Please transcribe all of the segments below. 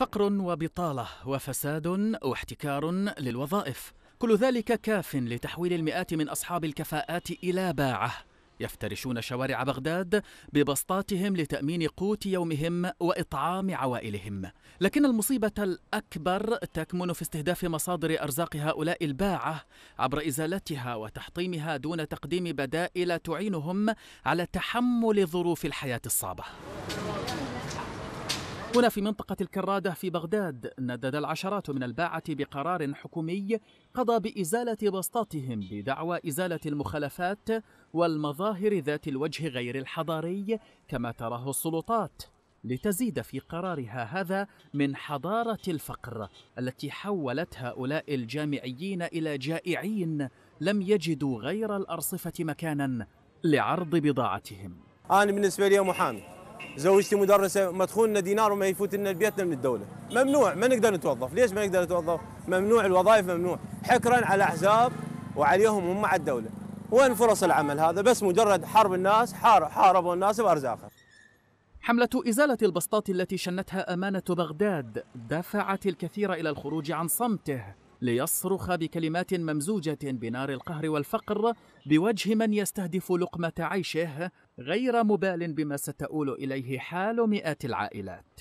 فقر وبطاله وفساد واحتكار للوظائف كل ذلك كاف لتحويل المئات من اصحاب الكفاءات الى باعه يفترشون شوارع بغداد ببسطاتهم لتامين قوت يومهم واطعام عوائلهم لكن المصيبه الاكبر تكمن في استهداف مصادر ارزاق هؤلاء الباعه عبر ازالتها وتحطيمها دون تقديم بدائل تعينهم على تحمل ظروف الحياه الصعبه هنا في منطقة الكرادة في بغداد ندد العشرات من الباعة بقرار حكومي قضى بإزالة بسطاتهم بدعوى إزالة المخالفات والمظاهر ذات الوجه غير الحضاري كما تراه السلطات لتزيد في قرارها هذا من حضارة الفقر التي حولت هؤلاء الجامعيين إلى جائعين لم يجدوا غير الأرصفة مكانا لعرض بضاعتهم أنا بالنسبة لي محامي زوجتي مدرسه مدخولنا دينار وما يفوت لنا بيتنا من الدوله ممنوع ما نقدر نتوظف ليش ما نقدر نتوظف ممنوع الوظائف ممنوع حكرا على احزاب وعليهم هم مع الدوله وين فرص العمل هذا بس مجرد حرب الناس حار حاربوا الناس بارزاقها حملة إزالة البسطات التي شنتها أمانة بغداد دفعت الكثير إلى الخروج عن صمته ليصرخ بكلمات ممزوجة بنار القهر والفقر بوجه من يستهدف لقمة عيشه غير مبال بما ستؤول إليه حال مئات العائلات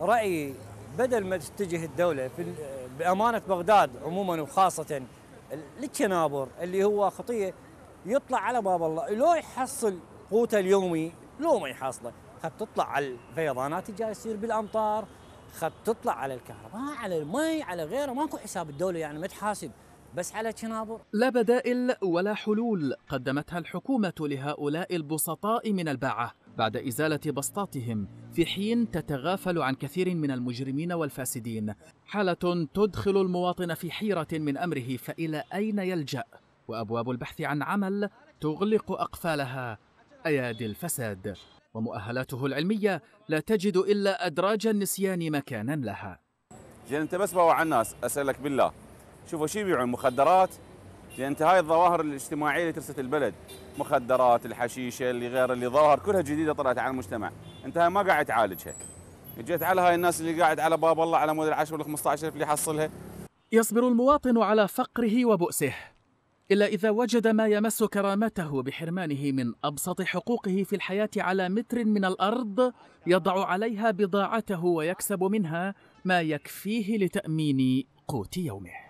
رأيي بدل ما تتجه الدولة في بأمانة بغداد عموما وخاصة للتنابر اللي هو خطية يطلع على باب الله لو يحصل قوته اليومي لو ما يحصله خد تطلع على الفيضانات اللي يصير بالأمطار خط تطلع على الكهرباء على المي على غيره ماكو حساب الدوله يعني ما تحاسب بس على تشنابر لا بدائل ولا حلول قدمتها الحكومه لهؤلاء البسطاء من الباعه بعد ازاله بسطاتهم في حين تتغافل عن كثير من المجرمين والفاسدين حاله تدخل المواطن في حيره من امره فالى اين يلجا وابواب البحث عن عمل تغلق اقفالها ايادي الفساد ومؤهلاته العلمية لا تجد إلا أدراج النسيان مكانا لها زين أنت بس بوع الناس أسألك بالله شوفوا شو يبيعون مخدرات يعني أنت هاي الظواهر الاجتماعية اللي ترست البلد مخدرات الحشيشة اللي غير اللي ظاهر كلها جديدة طلعت على المجتمع أنت هاي ما قاعد تعالجها جيت على هاي الناس اللي قاعد على باب الله على مود العشر والخمسة 15 اللي يحصلها يصبر المواطن على فقره وبؤسه إلا إذا وجد ما يمس كرامته بحرمانه من أبسط حقوقه في الحياة على متر من الأرض يضع عليها بضاعته ويكسب منها ما يكفيه لتأمين قوت يومه